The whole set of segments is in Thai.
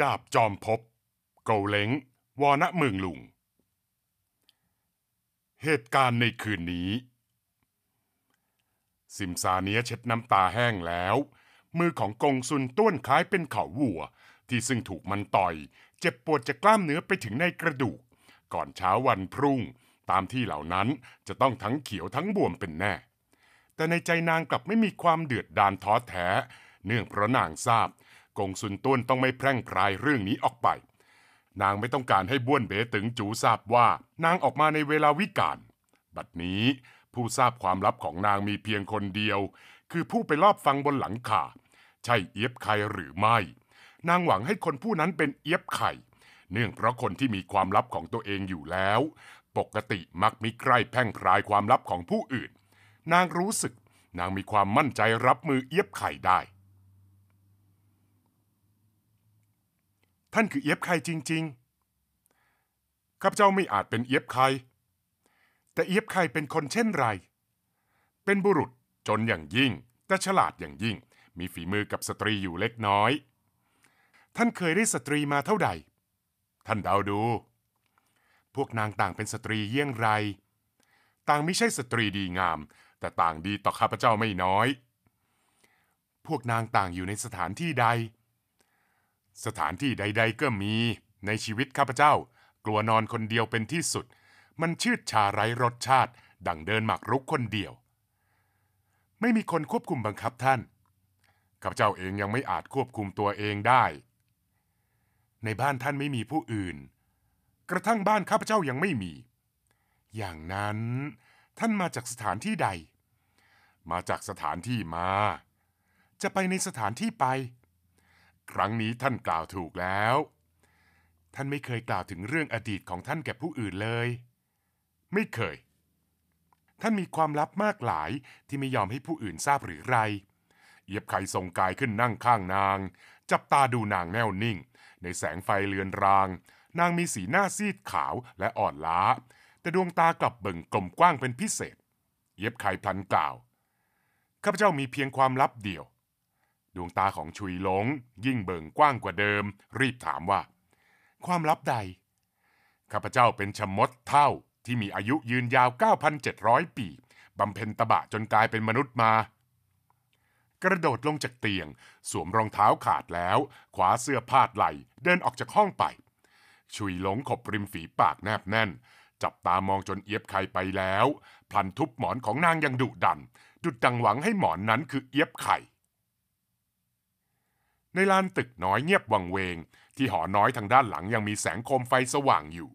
ดาบจอมพบ เกาเล้งวอนะเมืองลุง เหตุการณ์ในคืนนี้ซิมซาเนียเช็ดน้ำตาแห้งแล้ว มือของกงซุนต้วนคล้ายเป็นเข่าวัว ที่ซึ่งถูกมันต่อย เจ็บปวดจากกล้ามเนื้อไปถึงในกระดูก ก่อนเช้าวันพรุ่ง ตามที่เหล่านั้นจะต้องทั้งเขียวทั้งบวมเป็นแน่ แต่ในใจนางกลับไม่มีความเดือดดานท้อแท้เนื่องเพราะนางทราบงซุนต้นต้องไม่แพร่งพรายเรื่องนี้ออกไป นางไม่ต้องการให้บ้วนเบ๋ตึงจูทราบว่านางออกมาในเวลาวิกาล บัดนี้ผู้ทราบความลับของนางมีเพียงคนเดียว คือผู้ไปลอบฟังบนหลังคาใช่เอียบไข่หรือไม่ นางหวังให้คนผู้นั้นเป็นเอียบไข่ เนื่องเพราะคนที่มีความลับของตัวเองอยู่แล้ว ปกติมักมีใกล้แพ่งพรายความลับของผู้อื่น นางรู้สึก นางมีความมั่นใจรับมือเอียบไข่ได้ท่านคือเอียบใครจริง ๆ ข้าพเจ้าไม่อาจเป็นเอียบใคร แต่เอียบใครเป็นคนเช่นไร เป็นบุรุษจนอย่างยิ่ง แต่ฉลาดอย่างยิ่ง มีฝีมือกับสตรีอยู่เล็กน้อย ท่านเคยได้สตรีมาเท่าใด ท่านเดาดู พวกนางต่างเป็นสตรีเยี่ยงไร ต่างไม่ใช่สตรีดีงาม แต่ต่างดีต่อข้าพเจ้าไม่น้อย พวกนางต่างอยู่ในสถานที่ใดสถานที่ใดๆก็มีในชีวิตข้าพเจ้า กลัวนอนคนเดียวเป็นที่สุด มันชืดชาไร้รสชาติ ดังเดินหมากรุกคนเดียว ไม่มีคนควบคุมบังคับท่านข้าพเจ้าเองยังไม่อาจควบคุมตัวเองได้ ในบ้านท่านไม่มีผู้อื่น กระทั่งบ้านข้าพเจ้ายังไม่มี อย่างนั้นท่านมาจากสถานที่ใด มาจากสถานที่มา จะไปในสถานที่ไปครั้งนี้ท่านกล่าวถูกแล้ว ท่านไม่เคยกล่าวถึงเรื่องอดีตของท่านแก่ผู้อื่นเลย ไม่เคย ท่านมีความลับมากหลายที่ไม่ยอมให้ผู้อื่นทราบหรือไร เย็บไข่ทรงกายขึ้นนั่งข้างนาง จับตาดูนางแน่วนิ่ง ในแสงไฟเลือนราง นางมีสีหน้าซีดขาวและอ่อนล้า แต่ดวงตากลับเบิ่งกลมกว้างเป็นพิเศษ เย็บไข่พลันกล่าว ข้าพเจ้ามีเพียงความลับเดียวดวงตาของชุยหลงยิ่งเบิ่งกว้างกว่าเดิม รีบถามว่า ความลับใด ข้าพเจ้าเป็นชมดเท่า ที่มีอายุยืนยาว 9,700 ปี บำเพ็ญตบะจนกลายเป็นมนุษย์มา กระโดดลงจากเตียง สวมรองเท้าขาดแล้ว ขวาเสื้อพาดไหลเดินออกจากห้องไป ชุยหลงขบริมฝีปากแนบแน่น จับตามองจนเอียบใครไปแล้วพลันทุบหมอนของนางยังดุดันดุดดังหวังให้หมอนนั้นคือเอียบไข่ในลานตึกน้อยเงียบวังเวงที่หอน้อยทางด้านหลังยังมีแสงโคมไฟสว่างอยู่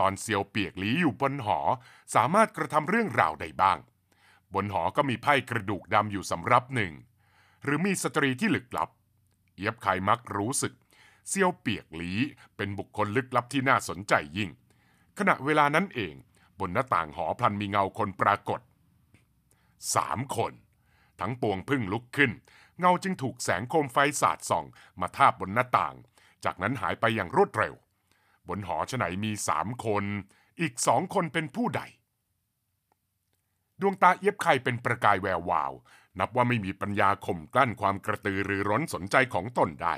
ตอนเซียวเปียกหลีอยู่บนหอสามารถกระทำเรื่องราวใดบ้าง บนหอก็มีไพ่กระดูกดำอยู่สำรับหนึ่งหรือมีสตรีที่ลึกลับเอียบไขมักรู้สึก เซียวเปียกหลีเป็นบุคคลลึกลับที่น่าสนใจยิ่ง ขณะเวลานั้นเอง บนหน้าต่างหอพลันมีเงาคนปรากฏสามคน ทั้งปวงพึ่งลุกขึ้นเงาจึงถูกแสงโคมไฟสาดส่อง มาทาบบนหน้าต่าง จากนั้นหายไปอย่างรวดเร็ว บนหอชไหนมีสามคน อีกสองคนเป็นผู้ใด ดวงตาเอียบไข่เป็นประกายแวววาว นับว่าไม่มีปัญญาข่มกลั้นความกระตือรือร้นสนใจของตนได้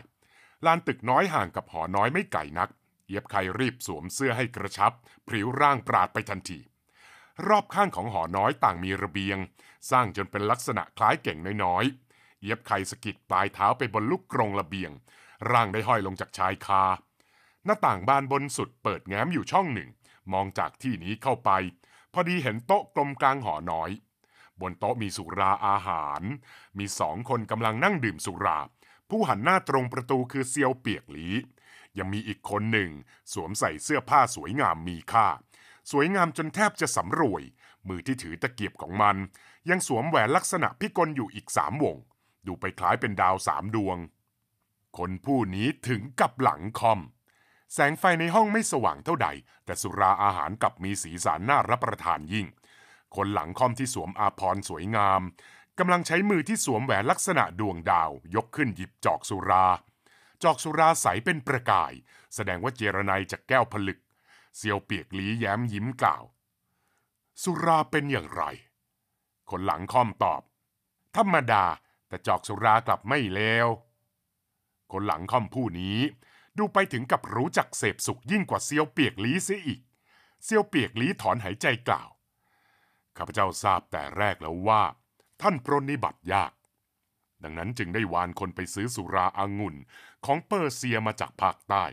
ลานตึกน้อยห่างกับหอน้อยไม่ไกลนัก เอียบไข่รีบสวมเสื้อให้กระชับ ผิวร่างปราดไปทันที รอบข้างของหอน้อยต่างมีระเบียง สร้างจนเป็นลักษณะคล้ายเก่งน้อยเย็บไข่สกิดปลายเท้าไปบนลูกกรงระเบียง ร่างได้ห้อยลงจากชายคา หน้าต่างบานบนสุดเปิดแง้มอยู่ช่องหนึ่ง มองจากที่นี้เข้าไป พอดีเห็นโต๊ะกลมกลางหอน้อย บนโต๊ะมีสุราอาหาร มีสองคนกำลังนั่งดื่มสุรา ผู้หันหน้าตรงประตูคือเซียวเปียกหลี ยังมีอีกคนหนึ่ง สวมใส่เสื้อผ้าสวยงามมีค่า สวยงามจนแทบจะสำรวย มือที่ถือตะเกียบของมัน ยังสวมแหวนลักษณะพิกลอยู่อีกสามวงดูไปคล้ายเป็นดาวสามดวง คนผู้นี้ถึงกับหลังคอม แสงไฟในห้องไม่สว่างเท่าใด แต่สุราอาหารกลับมีสีสันน่ารับประทานยิ่ง คนหลังคอมที่สวมอาพรสวยงามกำลังใช้มือที่สวมแหวนลักษณะดวงดาว ยกขึ้นหยิบจอกสุรา จอกสุราใสเป็นประกาย แสดงว่าเจรนายจากแก้วผลึกเซียวเปียกหลีแย้มยิ้มกล่าว สุราเป็นอย่างไร คนหลังคอมตอบ ธรรมดาแต่จอกสุรากลับไม่เลวคนหลังค่อมผู้นี้ดูไปถึงกับรู้จักเสพสุขยิ่งกว่าเซียวเปียกลีเสียอีก เซียวเปียกลีถอนหายใจกล่าว ข้าพเจ้าทราบแต่แรกแล้วว่า ท่านปรนนิบัติยาก ดังนั้นจึงได้วานคนไปซื้อสุราอางุ่นของเปอร์เซียมาจากภาคใต้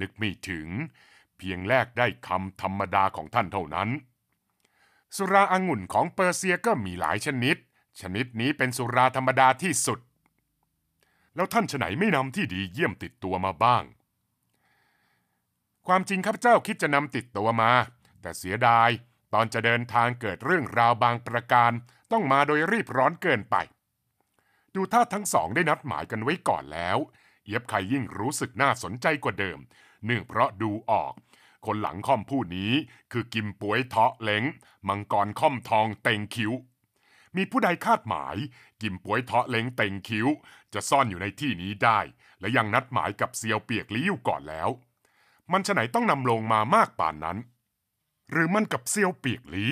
นึกไม่ถึง เพียงแลกได้คำธรรมดาของท่านเท่านั้น สุราอางุ่นของเปอร์เซียก็มีหลายชนิดชนิดนี้เป็นสุราธรรมดาที่สุด แล้วท่านฉไหนไม่นำที่ดีเยี่ยมติดตัวมาบ้าง ความจริงข้าพเจ้าคิดจะนำติดตัวมา แต่เสียดายตอนจะเดินทางเกิดเรื่องราวบางประการ ต้องมาโดยรีบร้อนเกินไป ดูท่าทั้งสองได้นัดหมายกันไว้ก่อนแล้ว เย็บไคยิ่งรู้สึกน่าสนใจกว่าเดิมเนื่องเพราะดูออก คนหลังค่อมผู้นี้คือกิมป่วยเทาะเล้งมังกรค่อมทองเต็งคิ้วมีผู้ใดคาดหมาย กิมป่วยเทาะเล้งเต็งคิ้วจะซ่อนอยู่ในที่นี้ได้ และยังนัดหมายกับเซียวเปียกลย้วก่อนแล้ว มันฉไหนต้องนำลงมามากป่านนั้น หรือมันกับเซียวเปียกลี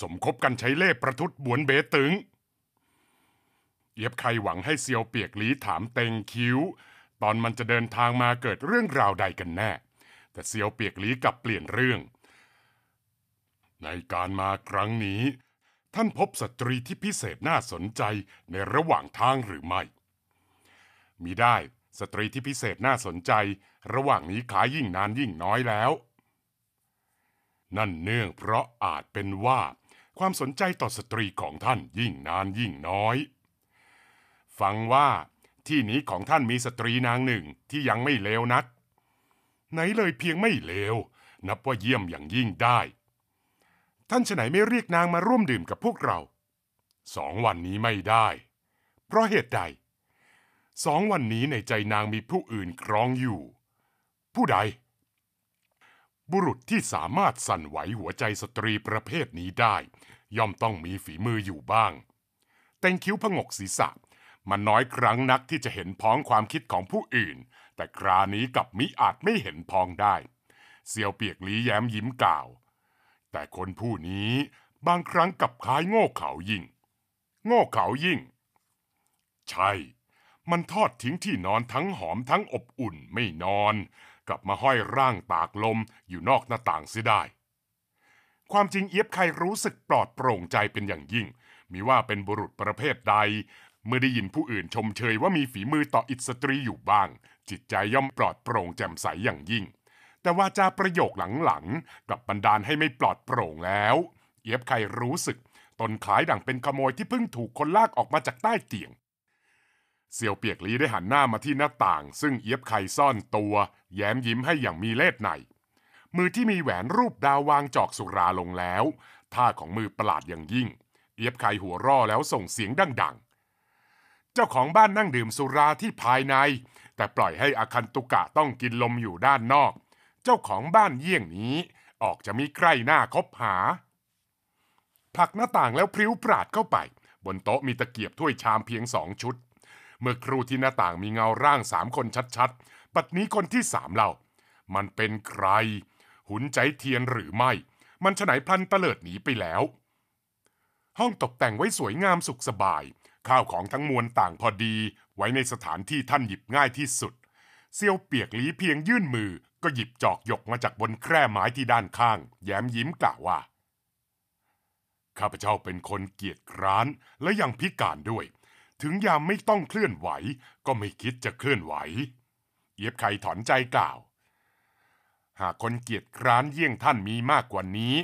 สมคบกันใช้เล่ประทุษบวนเบตึงเอียบใครหวังให้เซียวเปียกลีถามเต็งคิ้ว ตอนมันจะเดินทางมาเกิดเรื่องราวใดกันแน่ แต่เซียวเปียกลีกลับเปลี่ยนเรื่อง ในการมาครั้งนี้ท่านพบสตรีที่พิเศษน่าสนใจในระหว่างทางหรือไม่ มีได้สตรีที่พิเศษน่าสนใจระหว่างนี้ขายยิ่งนานยิ่งน้อยแล้ว นั่นเนื่องเพราะอาจเป็นว่า ความสนใจต่อสตรีของท่านยิ่งนานยิ่งน้อย ฟังว่าที่นี้ของท่านมีสตรีนางหนึ่งที่ยังไม่เลวนักไหนเลยเพียงไม่เลว นับว่าเยี่ยมอย่างยิ่งได้ท่านฉไหนไม่เรียกนางมาร่วมดื่มกับพวกเราสองวันนี้ไม่ได้ เพราะเหตุใดสองวันนี้ในใจนางมีผู้อื่น ครองอยู่ ผู้ใด บุรุษที่สามารถสั่นไหวหัวใจสตรีประเภทนี้ได้ ย่อมต้องมีฝีมืออยู่บ้าง แต่งคิ้วผงกศีรษะมันน้อยครั้งนักที่จะเห็นพ้องความคิดของผู้อื่น แต่ครานี้กับมิอาจไม่เห็นพ้องได้เซียวเปียกลีแย้มยิ้มกล่าวแต่คนผู้นี้บางครั้งกับคล้ายโง่เขายิ่ง โง่เขายิ่ง ใช่ มันทอดทิ้งที่นอนทั้งหอมทั้งอบอุ่นไม่นอนกลับมาห้อยร่างตากลมอยู่นอกหน้าต่างเสียได้ ความจริงเอียบใครรู้สึกปลอดโปร่งใจเป็นอย่างยิ่งมิว่าเป็นบุรุษประเภทใด เมื่อได้ยินผู้อื่นชมเชยว่ามีฝีมือต่ออิสตรีอยู่บ้าง จิตใจย่อมปลอดโปร่งแจ่มใสอย่างยิ่งแต่วาจา ประโยคหลัง ๆกลับบันดาล ให้ไม่ปลอดโปร่งแล้วเย็บใครรู้สึก ตนขายดั่งเป็นขโมยที่เพิ่งถูกคนลากออกมาจากใต้เตียงเซียวเปียกลีได้หันหน้ามาที่ หน้าต่าง ซึ่งเอียบไข่ซ่อนตัว แย้มยิ้มให้อย่างมีเล่ห์ในมือที่มีแหวนรูปดาววางจอกสุราลงแล้ว ท่าของมือประหลาดอย่างยิ่งเอียบไข่หัวร่อแล้วส่งเสียงดังๆ เจ้าของบ้านนั่งดื่มสุราที่ภายใน แต่ปล่อยให้อคันตุกะต้องกินลมอยู่ด้านนอกเจ้าของบ้านเยี่ยงนี้ ออกจะมีใกล้หน้าคบหาผลักหน้าต่างแล้วพริ้วปราดเข้าไป บนโต๊ะมีตะเกียบถ้วยชามเพียงสองชุด เมื่อครูที่หน้าต่างมีเงาร่างสามคนชัดๆปัดนี้คนที่สามเรามันเป็นใคร หุนใจเทียนหรือไม่ มันฉไหนพลันเตลิดหนีไปแล้ว ห้องตกแต่งไว้สวยงามสุขสบายข้าวของทั้งมวลต่างพอดี ไว้ในสถานที่ท่านหยิบง่ายที่สุด เซียวเปียกหลีเพียงยื่นมือก็หยิบจอกหยกมาจากบนแคร่ไม้ที่ด้านข้าง แย้มยิ้มกล่าวว่าข้าพเจ้าเป็นคนเกียจคร้านและยังพิการด้วย ถึงยามไม่ต้องเคลื่อนไหวก็ไม่คิดจะเคลื่อนไหวเอียบไข่ถอนใจกล่าว หากคนเกียจคร้านเยี่ยงท่านมีมากกว่านี้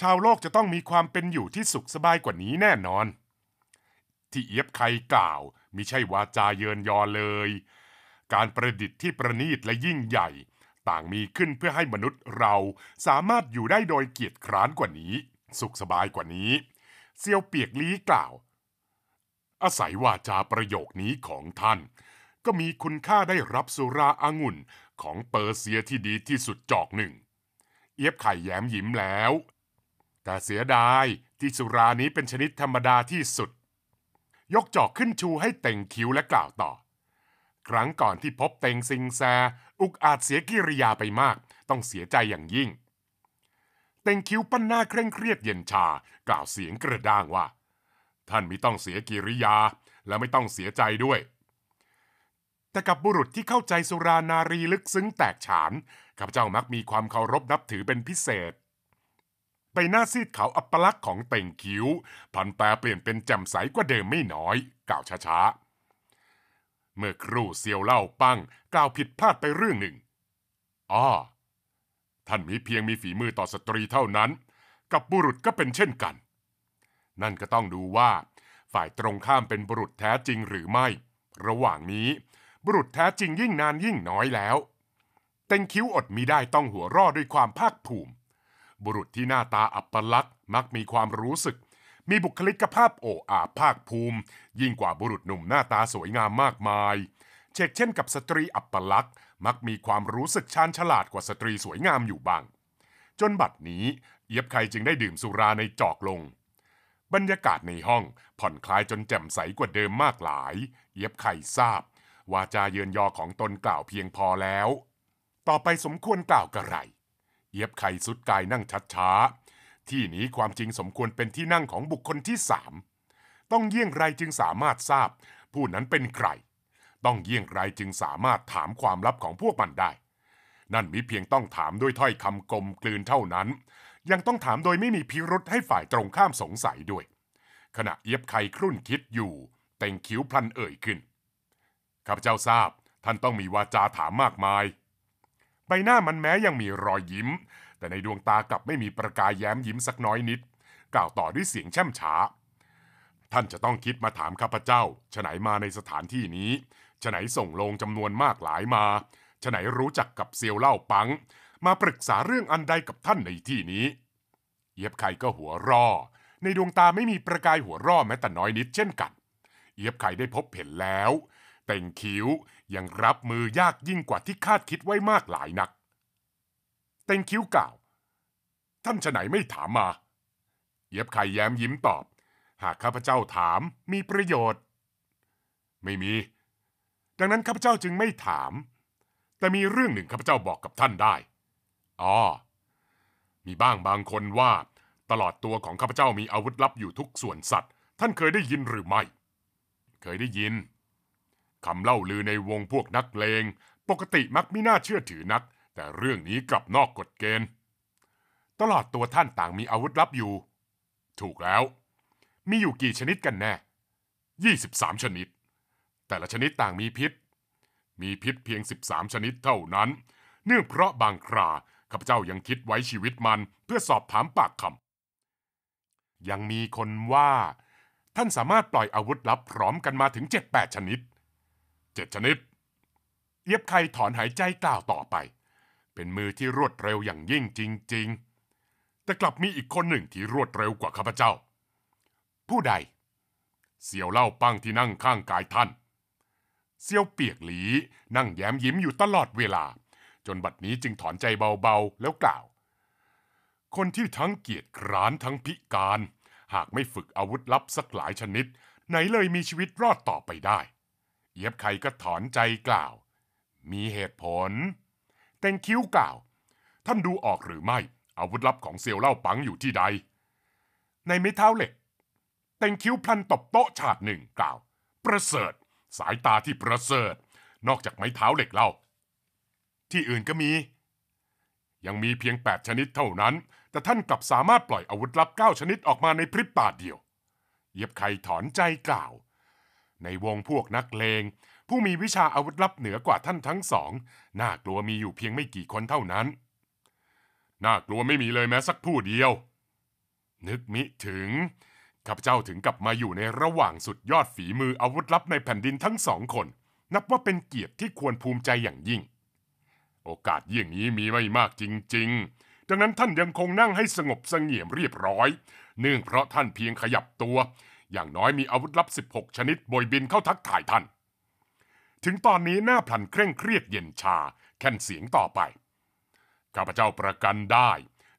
ชาวโลกจะต้องมีความเป็นอยู่ที่สุขสบายกว่านี้แน่นอน ที่เอียบไข่กล่าวมิใช่วาจาเยินยอเลย การประดิษฐ์ที่ประณีตและยิ่งใหญ่ต่างมีขึ้นเพื่อให้มนุษย์เราสามารถอยู่ได้โดยเกียรติคร้านกว่านี้ สุขสบายกว่านี้ เซียวเปียกลี้กล่าว อาศัยวาจาประโยคนี้ของท่าน ก็มีคุณค่าได้รับสุราอางุ่นของเปอร์เซียที่ดีที่สุดจอกหนึ่ง เอียบไข่แย้มยิ้มแล้ว แต่เสียดายที่สุรานี้เป็นชนิดธรรมดาที่สุด ยกจอกขึ้นชูให้เต่งคิ้วและกล่าวต่อครั้งก่อนที่พบเตงซิงแซอุกอาจเสียกิริยาไปมาก ต้องเสียใจอย่างยิ่ง เตงคิ้วปั้นหน้าเคร่งเครียดเย็นชากล่าวเสียงกระด้างว่า ท่านไม่ต้องเสียกิริยา และไม่ต้องเสียใจด้วย แต่กับบุรุษที่เข้าใจสุรานารีลึกซึ้งแตกฉานข้าพเจ้ามักมีความเคารพนับถือเป็นพิเศษ ไปหน้าซีดขาวอัปลักษณ์ของเต่งคิ้วพันแปรเปลี่ยนเป็นแจ่มใสกว่าเดิมไม่น้อยกล่าวช้าๆเมื่อครู่เซียวเล่าปังกล่าวผิดพลาดไปเรื่องหนึ่ง อ้อท่านมีเพียงมีฝีมือต่อสตรีเท่านั้น กับบุรุษก็เป็นเช่นกัน นั่นก็ต้องดูว่า ฝ่ายตรงข้ามเป็นบุรุษแท้จริงหรือไม่ ระหว่างนี้ บุรุษแท้จริงยิ่งนานยิ่งน้อยแล้ว เต็งคิ้วอดมีได้ต้องหัวรอด้วยความภาคภูมิ บุรุษที่หน้าตาอับปลักมักมีความรู้สึกมีบุคลิกภาพโอ้อาภาคภูมิ ยิ่งกว่าบุรุษหนุ่มหน้าตาสวยงามมากมาย เช่นเช่นกับสตรีอัปลักษ์มักมีความรู้สึกชาญฉลาดกว่าสตรีสวยงามอยู่บ้าง จนบัดนี้เอียบไข่จึงได้ดื่มสุราในจอกลง บรรยากาศในห้องผ่อนคลายจนแจ่มใสกว่าเดิมมากหลายเอียบไข่ทราบ วาจาเยือนยอของตนกล่าวเพียงพอแล้ว ต่อไปสมควรกล่าวกระไรเอียบไข่สุดกายนั่งชัดช้าที่นี้ความจริงสมควรเป็นที่นั่งของบุคคลที่สาม ต้องเยี่ยงไรจึงสามารถทราบ ผู้นั้นเป็นใคร ต้องเยี่ยงไรจึงสามารถถามความลับของพวกมันได้ นั่นมิเพียงต้องถามด้วยถ้อยคำกลมกลืนเท่านั้น ยังต้องถามโดยไม่มีพิรุษให้ฝ่ายตรงข้ามสงสัยด้วย ขณะเอียบไขครุ่นคิดอยู่แต่งคิ้วพลันเอ่ยขึ้น ข้าพเจ้าทราบ ท่านต้องมีวาจาถามมากมาย ใบหน้ามันแม้ยังมีรอยยิ้มแต่ในดวงตากลับไม่มีประกายแย้มยิ้มสักน้อยนิด กล่าวต่อด้วยเสียงแช่มช้า ท่านจะต้องคิดมาถามข้าพเจ้าฉไหนมาในสถานที่นี้ ฉไหนส่งลงจำนวนมากหลายมา ฉไหนรู้จักกับเซียวเล่าปัง มาปรึกษาเรื่องอันใดกับท่านในที่นี้ เยยบไข่ก็หัวรอในดวงตาไม่มีประกายหัวรอแม้แต่น้อยนิดเช่นกันเยยบไข่ได้พบเห็นแล้ว แต่งคิ้วยังรับมือยากยิ่งกว่าที่คาดคิดไว้มากหลายนักเต็งคิ้วกล่าว ท่านจะไหนไม่ถามมา เย็บไข่แย้มยิ้มตอบ หากข้าพเจ้าถามมีประโยชน์ ไม่มี ดังนั้นข้าพเจ้าจึงไม่ถาม แต่มีเรื่องหนึ่งข้าพเจ้าบอกกับท่านได้อ๋อมีบ้างบางคนว่าตลอดตัวของข้าพเจ้ามีอาวุธลับอยู่ทุกส่วนสัตว์ ท่านเคยได้ยินหรือไม่ เคยได้ยินคำเล่าลือในวงพวกนักเลง ปกติมักไม่น่าเชื่อถือนักแต่เรื่องนี้กลับนอกกฎเกณฑ์ ตลอดตัวท่านต่างมีอาวุธลับอยู่ ถูกแล้ว มีอยู่กี่ชนิดกันแน่ 23 ชนิด แต่ละชนิดต่างมีพิษ มีพิษเพียง 13 ชนิดเท่านั้นเนื่องเพราะบางคราข้าพเจ้ายังคิดไว้ชีวิตมันเพื่อสอบถามปากคำยังมีคนว่า ท่านสามารถปล่อยอาวุธลับพร้อมกันมาถึง 7-8 ชนิด7ชนิดเย็บไข่ถอนหายใจกล่าวต่อไปเป็นมือที่รวดเร็วอย่างยิ่งจริง ๆ แต่กลับมีอีกคนหนึ่งที่รวดเร็วกว่าข้าพเจ้า ผู้ใด เสี่ยวเล่าปังที่นั่งข้างกายท่าน เสี่ยวเปียกหลีนั่งแย้มยิ้มอยู่ตลอดเวลา จนบัดนี้จึงถอนใจเบาๆแล้วกล่าว คนที่ทั้งเกียจคร้านทั้งพิการ หากไม่ฝึกอาวุธลับสักหลายชนิดไหนเลยมีชีวิตรอดต่อไปได้ เย็บไขก็ถอนใจกล่าว มีเหตุผลเต็งคิ้วกล่าว ท่านดูออกหรือไม่ อาวุธลับของเซียวเล่าปังอยู่ที่ใด ในไม้เท้าเหล็กเต็งคิ้วพลันตบโต๊ะฉาดหนึ่งกล่าว ประเสริฐ สายตาที่ประเสริฐนอกจากไม้เท้าเหล็กเล่า ที่อื่นก็มี ยังมีเพียงแปดชนิดเท่านั้นแต่ท่านกลับสามารถปล่อยอาวุธลับเก้าชนิดออกมาในพริบตาเดียว เย็บไข่ถอนใจกล่าว ในวงพวกนักเลงผู้มีวิชาอาวุธลับเหนือกว่าท่านทั้งสองน่ากลัวมีอยู่เพียงไม่กี่คนเท่านั้นน่ากลัวไม่มีเลยแม้สักผู้เดียว นึกมิถึงข้าพเจ้าถึงกับมาอยู่ในระหว่างสุดยอดฝีมืออาวุธลับในแผ่นดินทั้งสองคน นับว่าเป็นเกียรติที่ควรภูมิใจอย่างยิ่ง โอกาสเยี่ยงนี้มีไม่มากจริง ๆ ดังนั้นท่านยังคงนั่งให้สงบสงเงียมเรียบร้อยเนื่องเพราะท่านเพียงขยับตัว อย่างน้อยมีอาวุธลับ 16 ชนิดบอยบินเข้าทักทายท่านถึงตอนนี้หน้าพลันเคร่งเครียดเย็นชา แค่นเสียงต่อไป ข้าพเจ้าประกันได้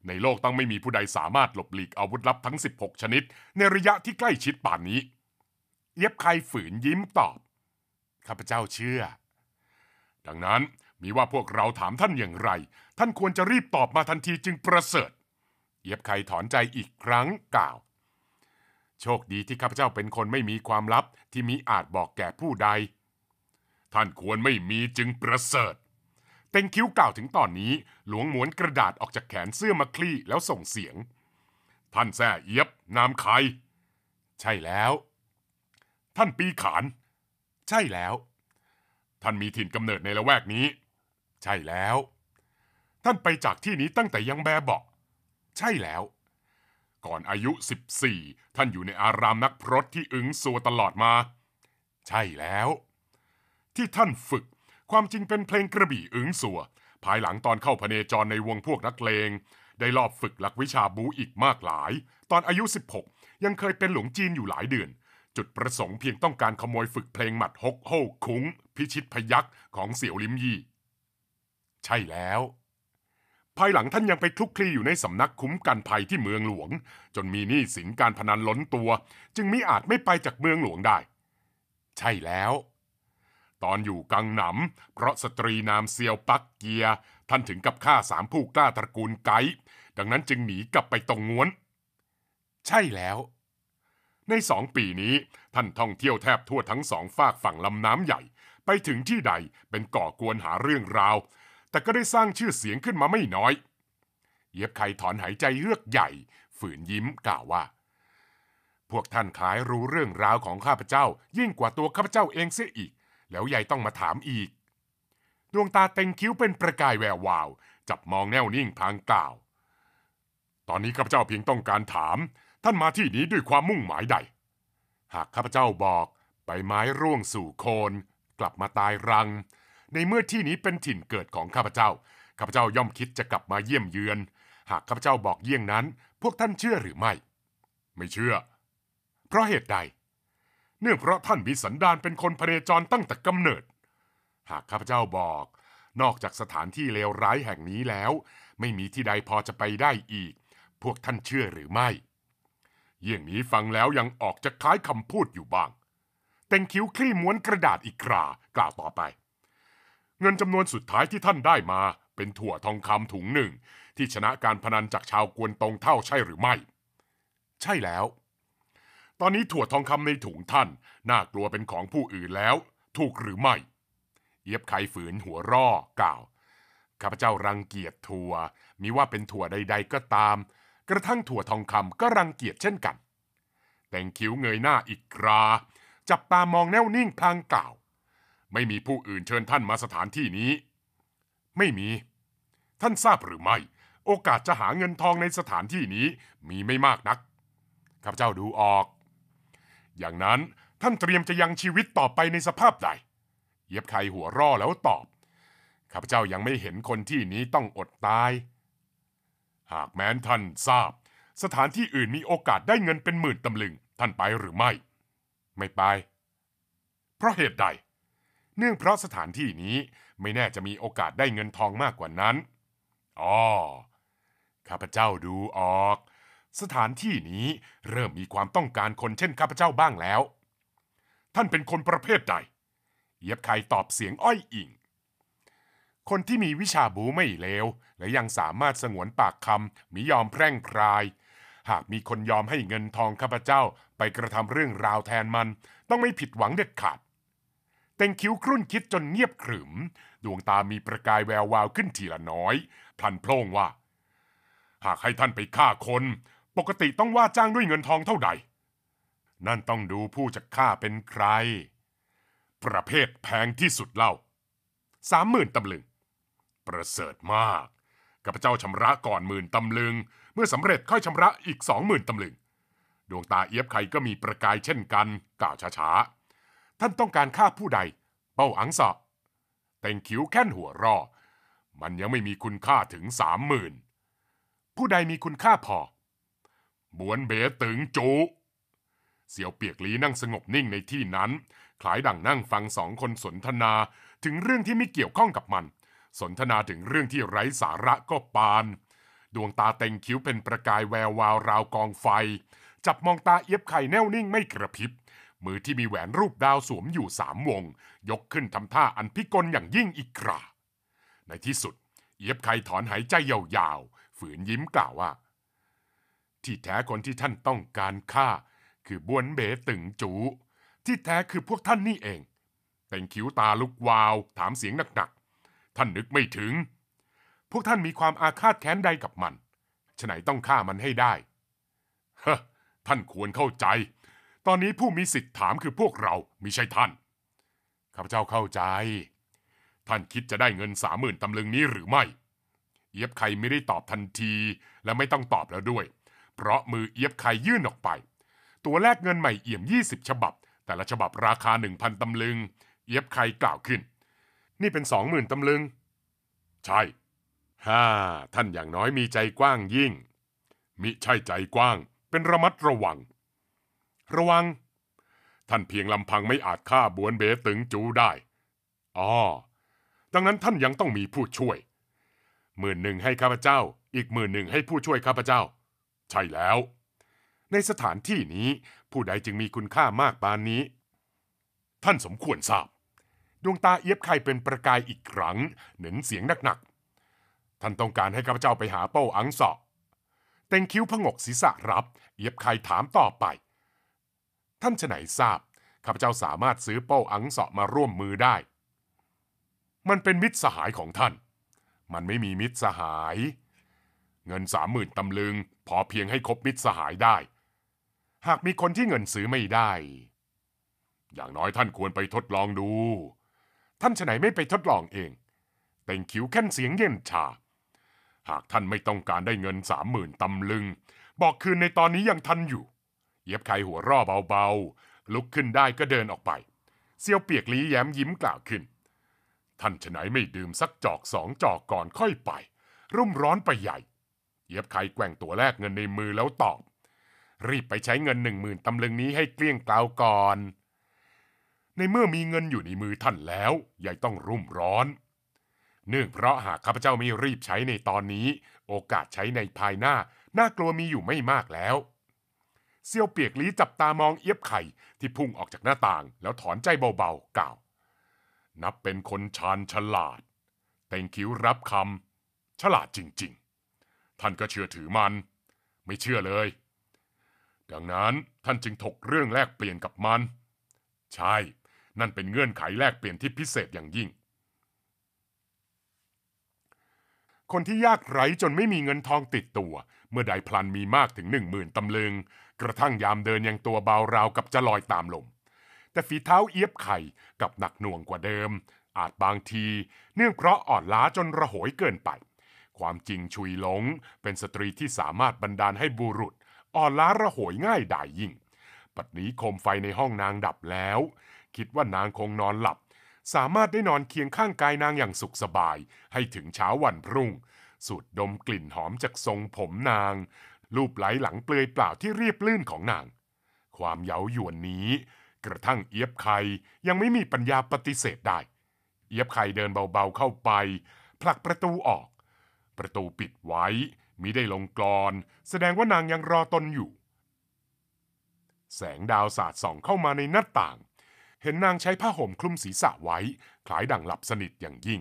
ในโลกต้องไม่มีผู้ใดสามารถหลบหลีกอาวุธลับทั้ง 16 ชนิด ในระยะที่ใกล้ชิดป่านนี้เย็บใครฝืนยิ้มตอบ ข้าพเจ้าเชื่อ ดังนั้น มีว่าพวกเราถามท่านอย่างไร ท่านควรจะรีบตอบมาทันทีจึงประเสริฐเย็บใครถอนใจอีกครั้งกล่าว โชคดีที่ข้าพเจ้าเป็นคนไม่มีความลับที่มีอาจบอกแก่ผู้ใดท่านควรไม่มีจึงประเสริฐเต็งคิ้วกล่าวถึงตอนนี้ หลวงหมวนกระดาษออกจากแขนเสื้อมาคลี่แล้วส่งเสียง ท่านแซ่เอียบนามใครใช่แล้ว ท่านปีขานใช่แล้ว ท่านมีถิ่นกำเนิดในละแวกนี้ ใช่แล้ว ท่านไปจากที่นี้ตั้งแต่ยังแบเบาะใช่แล้ว ก่อนอายุ 14 ท่านอยู่ในอารามนักพรตที่อึงสัวตลอดมา ใช่แล้วที่ท่านฝึกความจริงเป็นเพลงกระบี่อึงสัว ภายหลังตอนเข้าพเนจรในวงพวกนักเลง ได้รอบฝึกหลักวิชาบูอีกมากหลาย ตอนอายุ 16 ยังเคยเป็นหลวงจีนอยู่หลายเดือน จุดประสงค์เพียงต้องการขโมยฝึกเพลงหมัดฮกโฮคุ้ง พิชิตพยักของเสี่ยวลิมยี่ ใช่แล้ว ภายหลังท่านยังไปทุกคลีอยู่ในสำนักคุ้มกันภัยที่เมืองหลวง จนมีหนี้สินการพนันล้นตัว จึงมิอาจไม่ไปจากเมืองหลวงได้ ใช่แล้วตอนอยู่กังหนำเพราะสตรีนามเซียวปักเกีย ท่านถึงกับฆ่าสามผู้กล้าตระกูลไกดังนั้นจึงหนีกลับไปตรงง้วน ใช่แล้ว ในสองปีนี้ ท่านท่องเที่ยวแทบทั่วทั้งสองฝากฝั่งลำน้ำใหญ่ ไปถึงที่ใดเป็นก่อกวนหาเรื่องราว แต่ก็ได้สร้างชื่อเสียงขึ้นมาไม่น้อย เย็บไข่ถอนหายใจเฮือกใหญ่ ฝืนยิ้มกล่าวว่า พวกท่านขายรู้เรื่องราวของข้าพเจ้า ยิ่งกว่าตัวข้าพเจ้าเองเสียอีกแล้วยายต้องมาถามอีก ดวงตาเต็งคิ้วเป็นประกายแวว วาวจับมองแน่วนิ่งพางกล่าว ตอนนี้ข้าพเจ้าเพียงต้องการถาม ท่านมาที่นี้ด้วยความมุ่งหมายใด หากข้าพเจ้าบอกใบไม้ร่วงสู่โคน กลับมาตายรัง ในเมื่อที่นี้เป็นถิ่นเกิดของข้าพเจ้า ข้าพเจ้าย่อมคิดจะกลับมาเยี่ยมเยือน หากข้าพเจ้าบอกเยี่ยงนั้น พวกท่านเชื่อหรือไม่ ไม่เชื่อ เพราะเหตุใดเนื่องเพราะท่านมีสันดานเป็นคนพเนจรตั้งแต่กำเนิด หากข้าพเจ้าบอก นอกจากสถานที่เลวร้ายแห่งนี้แล้ว ไม่มีที่ใดพอจะไปได้อีก พวกท่านเชื่อหรือไม่เยี่ยงนี้ฟังแล้วยังออกจะคล้ายคำพูดอยู่บ้างเต็งคิ้วคลี่ม้วนกระดาษอีกครากล่าวต่อไป เงินจำนวนสุดท้ายที่ท่านได้มา เป็นถั่วทองคำถุงหนึ่ง ที่ชนะการพนันจากชาวกวนตงเท่าใช่หรือไม่ ใช่แล้วตอนนี้ถั่วทองคำในถุงท่าน น่ากลัวเป็นของผู้อื่นแล้ว ถูกหรือไม่ เย็บไขฝืนหัวร่อกล่าว ข้าพเจ้ารังเกียจถั่วมิว่าเป็นถั่วใด ๆ ก็ตาม กระทั่งถั่วทองคำก็รังเกียจเช่นกัน แต่งคิ้วเงยหน้าอีกครา จับตามองแน่วนิ่งพลางกล่าว ไม่มีผู้อื่นเชิญท่านมาสถานที่นี้ ไม่มี ท่านทราบหรือไม่ โอกาสจะหาเงินทองในสถานที่นี้มีไม่มากนักข้าพเจ้าดูออกอย่างนั้นท่านเตรียมจะยังชีวิตต่อไปในสภาพใดเย็บไขหัวร่อแล้วตอบ ข้าพเจ้ายังไม่เห็นคนที่นี้ต้องอดตาย หากแม้นท่านทราบ สถานที่อื่นมีโอกาสได้เงินเป็นหมื่นตำลึงท่านไปหรือไม่ ไม่ไป เพราะเหตุใด เนื่องเพราะสถานที่นี้ไม่แน่จะมีโอกาสได้เงินทองมากกว่านั้นอ๋อข้าพเจ้าดูออกสถานที่นี้เริ่มมีความต้องการคนเช่นข้าพเจ้าบ้างแล้ว ท่านเป็นคนประเภทใด เย็บไข่ตอบเสียงอ้อยอิงคนที่มีวิชาบูไม่เลวและยังสามารถสงวนปากคำมิยอมแพร่งพราย หากมีคนยอมให้เงินทองข้าพเจ้าไปกระทำเรื่องราวแทนมันต้องไม่ผิดหวังเด็ดขาด เต็งคิ้วครุ่นคิดจนเงียบขรึม ดวงตามีประกายแวววาวขึ้นทีละน้อยพลันโพล่งว่า หากให้ท่านไปฆ่าคนปกติต้องว่าจ้างด้วยเงินทองเท่าใด นั่นต้องดูผู้จะฆ่าเป็นใคร ประเภทแพงที่สุดเล่าสามหมื่นตำลึง ประเสริฐมาก กับเจ้าชำระก่อนหมื่นตำลึง เมื่อสำเร็จค่อยชำระอีกสองหมื่นตำลึง ดวงตาเอียบไข่ก็มีประกายเช่นกัน กล่าวช้าๆ ท่านต้องการฆ่าผู้ใด เป้าอังสะแต่งคิ้วแค้นหัวรอมันยังไม่มีคุณค่าถึงสามหมื่น ผู้ใดมีคุณค่าพอบวนเบ๋ตึงจูเสี่ยวเปียกลีนั่งสงบนิ่งในที่นั้น คล้ายดังนั่งฟังสองคนสนทนาถึงเรื่องที่ไม่เกี่ยวข้องกับมัน สนทนาถึงเรื่องที่ไร้สาระก็ปาน ดวงตาเต็งคิ้วเป็นประกายแวววาวราวกองไฟ จับมองตาเอียบไข่แน่วนิ่งไม่กระพริบ มือที่มีแหวนรูปดาวสวมอยู่สามวง ยกขึ้นทำท่าอันพิกลอย่างยิ่งอีกครา ในที่สุดเอียบไข่ถอนหายใจยาวๆฝืนยิ้มกล่าวว่าที่แท้คนที่ท่านต้องการฆ่า คือบวนเบ๋ตึงจูที่แท้คือพวกท่านนี่เอง แต่งคิ้วตาลุก วาว ถามเสียงหนักๆท่านนึกไม่ถึง พวกท่านมีความอาฆาตแค้นใดกับมันฉไหนต้องฆ่ามันให้ได้ฮะท่านควรเข้าใจ ตอนนี้ผู้มีสิทธิ์ถามคือพวกเรามิใช่ท่านข้าพเจ้าเข้าใจ ท่านคิดจะได้เงินสามหมื่นตำลึงนี้หรือไม่เย็บใครไม่ได้ตอบทันทีและไม่ต้องตอบแล้วด้วยเพราะมือเอียบไขยื่นออกไป ตัวแลกเงินใหม่เอี่ยม 20 ฉบับ แต่ละฉบับราคา 1,000 ตำลึง เอียบไขกล่าวขึ้น นี่เป็น 20,000ตำลึง ใช่ฮ่า ท่านอย่างน้อยมีใจกว้างยิ่ง มิใช่ใจกว้าง เป็นระมัดระวัง ระวัง ท่านเพียงลำพังไม่อาจฆ่าบวนเบตึงจูได้ อ๋อ ดังนั้นท่านยังต้องมีผู้ช่วยหมื่นหนึ่งให้ข้าพเจ้า อีกหมื่นหนึ่งให้ผู้ช่วยข้าพเจ้าใช่แล้ว ในสถานที่นี้ผู้ใดจึงมีคุณค่ามากปานนี้ ท่านสมควรทราบ ดวงตาเอียบไข่เป็นประกายอีกครั้งเหนินเสียงหนักๆท่านต้องการให้ข้าพเจ้าไปหาเป้าอังสอเต็งคิ้วผงกศีรษะรับ เอียบไข่ถามต่อไป ท่านฉไหนทราบ ข้าพเจ้าสามารถซื้อเป้าอังสอมาร่วมมือได้ มันเป็นมิตรสหายของท่าน มันไม่มีมิตรสหาย เงินสามหมื่นตำลึงพอเพียงให้คบมิตรสหายได้ หากมีคนที่เงินซื้อไม่ได้ อย่างน้อยท่านควรไปทดลองดู ท่านฉไหน ไม่ไปทดลองเอง แต่งคิ้วแค้นเสียงเย็นชา หากท่านไม่ต้องการได้เงินสามหมื่นตำลึง บอกคืนในตอนนี้ยังทันอยู่ เย็บไขหัวรอบเบาๆ ลุกขึ้นได้ก็เดินออกไป เซียวเปียกลีแย้มยิ้มกล่าวขึ้น ท่านฉไหนไม่ดื่มสักจอกสองจอกก่อนค่อยไป รุ่มร้อนไปใหญ่เย็บไข่แกว่งตัวแลกเงินในมือแล้วตอบ รีบไปใช้เงินหนึ่งหมื่นตำลึงนี้ให้เกลี้ยงกล่าวก่อน ในเมื่อมีเงินอยู่ในมือท่านแล้วยายต้องรุ่มร้อนเนื่องเพราะหากข้าพเจ้าไม่รีบใช้ในตอนนี้ โอกาสใช้ในภายหน้าน่ากลัวมีอยู่ไม่มากแล้วเซียวเปียกลีจับตามองเอียบไข่ที่พุ่งออกจากหน้าต่าง แล้วถอนใจเบาๆกล่าว นับเป็นคนชาญฉลาดเต็งคิ้ว รับคำฉลาดจริงท่านก็เชื่อถือมัน ไม่เชื่อเลย ดังนั้นท่านจึงถกเรื่องแลกเปลี่ยนกับมัน ใช่ นั่นเป็นเงื่อนไขแลกเปลี่ยนที่พิเศษอย่างยิ่ง คนที่ยากไร้จนไม่มีเงินทองติดตัว เมื่อใดพลันมีมากถึงหนึ่งหมื่นตำลึงกระทั่งยามเดินยังตัวเบาราวกับจะลอยตามลม แต่ฝีเท้าเอียบไข่กับหนักหน่วงกว่าเดิม อาจบางทีเนื่องเพราะอ่อนล้าจนระโหยเกินไปความจริงชุยหลง เป็นสตรีที่สามารถบันดาลให้บุรุษ อ่อนล้าระหวยง่ายดายยิ่งปัดนี้คมไฟในห้องนางดับแล้ว คิดว่านางคงนอนหลับ สามารถได้นอนเคียงข้างกายนางอย่างสุขสบาย ให้ถึงเช้าวันพรุ่ง สูดดมกลิ่นหอมจากทรงผมนางลูบไหลหลังเปลือยเปล่าที่เรียบลื่นของนาง ความเย้ายวนนี้ กระทั่งเอียบไครยังไม่มีปัญญาปฏิเสธได้เอียบไครเดินเบาๆเข้าไป ผลักประตูออกประตูปิดไว้มิได้ลงกรอน แสดงว่านางยังรอตนอยู่ แสงดาวสาดส่องเข้ามาในหน้าต่าง เห็นนางใช้ผ้าห่มคลุมศีรษะไว้ คล้ายดั่งหลับสนิทอย่างยิ่ง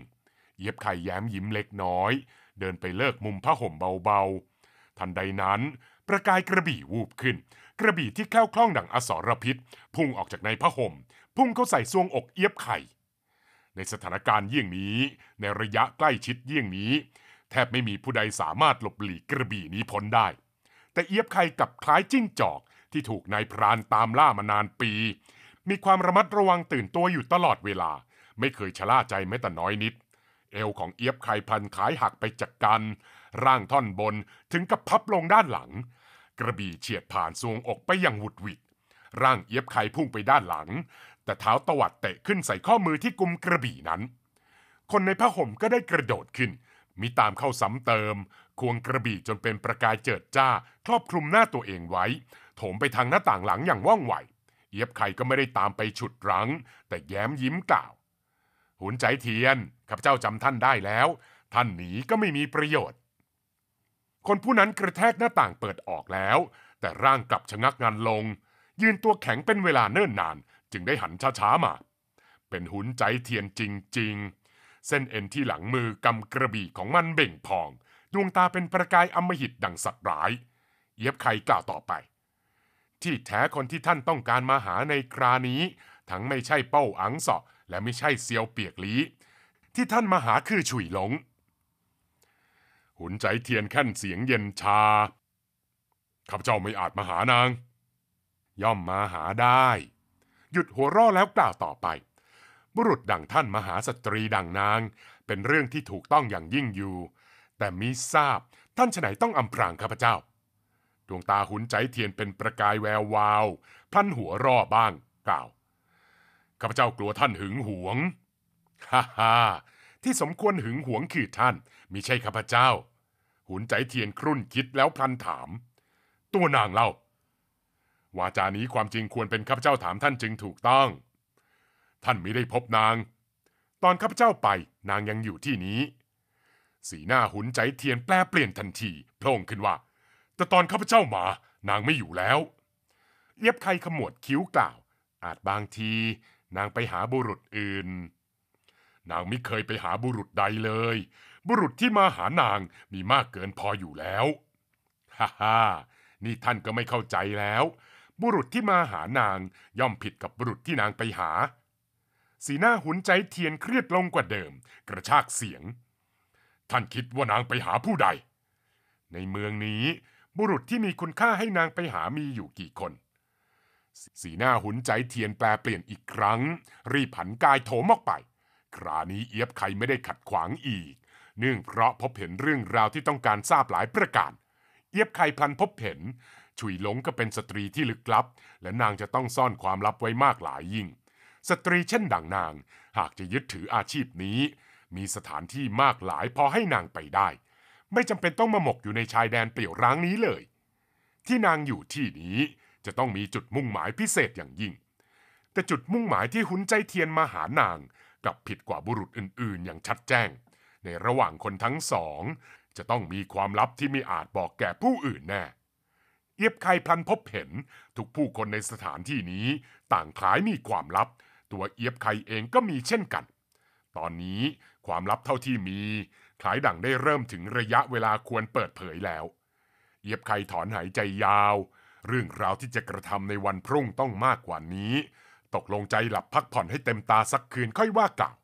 เย็บไข่แย้มยิ้มเล็กน้อย เดินไปเลิกมุมผ้าห่มเบาๆ ทันใดนั้น ประกายกระบี่วูบขึ้น กระบี่ที่แคล้วคล่องดังอสรพิษ พุ่งออกจากในผ้าห่ม พุ่งเข้าใส่ซวงอกเอียบไข่ ในสถานการณ์เยี่ยงนี้ ในระยะใกล้ชิดเยี่ยงนี้แทบไม่มีผู้ใดสามารถหลบหลีกกระบี่นี้พ้นได้ แต่เอียบไข่กับคล้ายจิ้งจอกที่ถูกนายพรานตามล่ามานานปี มีความระมัดระวังตื่นตัวอยู่ตลอดเวลา ไม่เคยชะล่าใจแม้แต่น้อยนิด เอวของเอียบไข่พันขายหักไปจากกัน ร่างท่อนบนถึงกับพับลงด้านหลัง กระบี่เฉียดผ่านซวงอกไปอย่างหวุดหวิดร่างเอียบไข่พุ่งไปด้านหลัง แต่เท้าตวัดเตะขึ้นใส่ข้อมือที่กุมกระบี่นั้น คนในผ้าห่มก็ได้กระโดดขึ้นมิตามเข้าซ้ำเติม ควงกระบี่จนเป็นประกายเจิดจ้าครอบคลุมหน้าตัวเองไว้ โถมไปทางหน้าต่างหลังอย่างว่องไวเย็บไข่ก็ไม่ได้ตามไปฉุดรั้งแต่แย้มยิ้มกล่าว หุนใจเทียนข้าพเจ้าจำท่านได้แล้ว ท่านหนีก็ไม่มีประโยชน์ คนผู้นั้นกระแทกหน้าต่างเปิดออกแล้ว แต่ร่างกลับชะงักงันลง ยืนตัวแข็งเป็นเวลาเนิ่นนานจึงได้หันช้าๆมา เป็นหุนใจเทียนจริงๆเส้นเอ็นที่หลังมือกำกระบี่ของมันเบ่งพองดวงตาเป็นประกายอมหิตดังสัตว์ร้ายเย็บไข่กล่าวต่อไป ที่แท้คนที่ท่านต้องการมาหาในครานี้ ทั้งไม่ใช่เป้าอังสอและไม่ใช่เซียวเปียกลีที่ท่านมาหาคือฉุยหลง หุนใจเทียนขั้นเสียงเย็นชาข้าพเจ้าไม่อาจมาหานาง ย่อมมาหาได้ หยุดหัวร่อแล้วกล่าวต่อไปบุรุษดังท่านมหาสตรีดังนาง เป็นเรื่องที่ถูกต้องอย่างยิ่งอยู่ แต่มิทราบท่านฉไหนต้องอำพรางข้าพเจ้า ดวงตาหุนใจเทียนเป็นประกายแวววาว พันหัวร่อบ้าง กล่าวข้าพเจ้ากลัวท่านหึงหวงฮ่าฮ่าที่สมควรหึงหวงคือท่านมิใช่ข้าพเจ้า หุนใจเทียนครุ่นคิดแล้วพลันถาม ตัวนางเล่าวาจานี้ความจริงควรเป็นข้าพเจ้าถามท่านจึงถูกต้องท่านไม่ได้พบนาง ตอนข้าพเจ้าไปนางยังอยู่ที่นี้ สีหน้าหุนใจเทียนแปลเปลี่ยนทันทีโพล่งขึ้นว่า แต่ตอนข้าพเจ้ามานางไม่อยู่แล้วเียบใครขมวดคิ้วกล่าว อาจบางที นางไปหาบุรุษอื่น นางไม่เคยไปหาบุรุษใดเลย บุรุษที่มาหานางมีมากเกินพออยู่แล้วฮ่าฮ่านี่ท่านก็ไม่เข้าใจแล้ว บุรุษที่มาหานางย่อมผิดกับบุรุษที่นางไปหาสีหน้าหุนใจเทียนเครียดลงกว่าเดิม กระชากเสียง ท่านคิดว่านางไปหาผู้ใด ในเมืองนี้บุรุษที่มีคุณค่าให้นางไปหามีอยู่กี่คน สีหน้าหุนใจเทียนแปลเปลี่ยนอีกครั้ง รีบผันกายโถมออกไป ครานี้เอียบใครไม่ได้ขัดขวางอีก เนื่องเพราะพบเห็นเรื่องราวที่ต้องการทราบหลายประการ เอียบใครพลันพบเห็นชุยหลงก็เป็นสตรีที่ลึกลับ และนางจะต้องซ่อนความลับไว้มากหลายยิ่งสตรีเช่นดังนางหากจะยึดถืออาชีพนี้ มีสถานที่มากหลายพอให้นางไปได้ ไม่จำเป็นต้องมาหมกอยู่ในชายแดนเปลี่ยวร้างนี้เลย ที่นางอยู่ที่นี้จะต้องมีจุดมุ่งหมายพิเศษอย่างยิ่ง แต่จุดมุ่งหมายที่หุนใจเทียนมาหานาง กับผิดกว่าบุรุษอื่นๆ อย่างชัดแจ้ง ในระหว่างคนทั้งสอง จะต้องมีความลับที่ไม่อาจบอกแก่ผู้อื่นแน่เอียบใครพลันพบเห็นทุกผู้คนในสถานที่นี้ ต่างคล้ายมีความลับตัวเอียบไครเองก็มีเช่นกัน ตอนนี้ความลับเท่าที่มี คลายดั่งได้เริ่มถึงระยะเวลาควรเปิดเผยแล้ว เอียบไครถอนหายใจยาว เรื่องราวที่จะกระทำในวันพรุ่งต้องมากกว่านี้ ตกลงใจหลับพักผ่อนให้เต็มตาสักคืนค่อยว่ากล่าว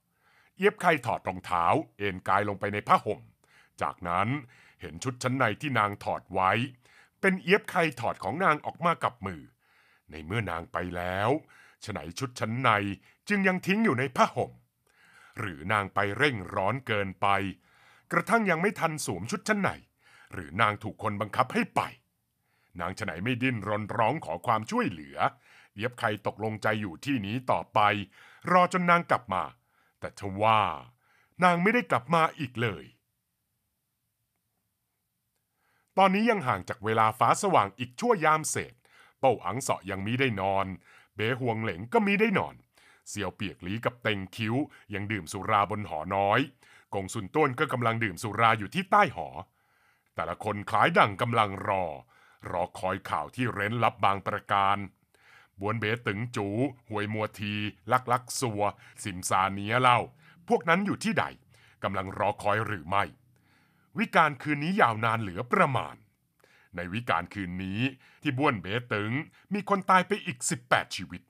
เอียบไครถอดรองเท้าเอ็นกายลงไปในผ้าห่ม จากนั้นเห็นชุดชั้นในที่นางถอดไว้ เป็นเอียบไครถอดของนางออกมากับมือ ในเมื่อนางไปแล้วฉไหนชุดชั้นในจึงยังทิ้งอยู่ในผ้าห่ม หรือนางไปเร่งร้อนเกินไป กระทั่งยังไม่ทันสวมชุดชั้นในหรือนางถูกคนบังคับให้ไป นางฉไหนไม่ดิ้นรนร้องขอความช่วยเหลือเย็บใครตกลงใจอยู่ที่นี้ต่อไป รอจนนางกลับมา แต่ทว่า นางไม่ได้กลับมาอีกเลย ตอนนี้ยังห่างจากเวลาฟ้าสว่างอีกชั่วยามเศษ เป้าอังเสาะยังมิได้นอนเบ๋หวงเหลงก็มีได้นอน เสี่ยวเปียกหลีกับเต็งคิ้ว ยังดื่มสุราบนหอน้อย กงสุนต้นก็กำลังดื่มสุราอยู่ที่ใต้หอ แต่ละคนคล้ายดั่งกำลังรอ รอคอยข่าวที่เร้นลับบางประการ บวนเบตึงจูหวยมัวที ลัก ลักสัวสิมซาเนียเล่า พวกนั้นอยู่ที่ใดกำลังรอคอยหรือไม่ วิการคืนนี้ยาวนานเหลือประมาณในวิการคืนนี้ที่บ้วนเบตึงมีคนตายไปอีก 18 ชีวิต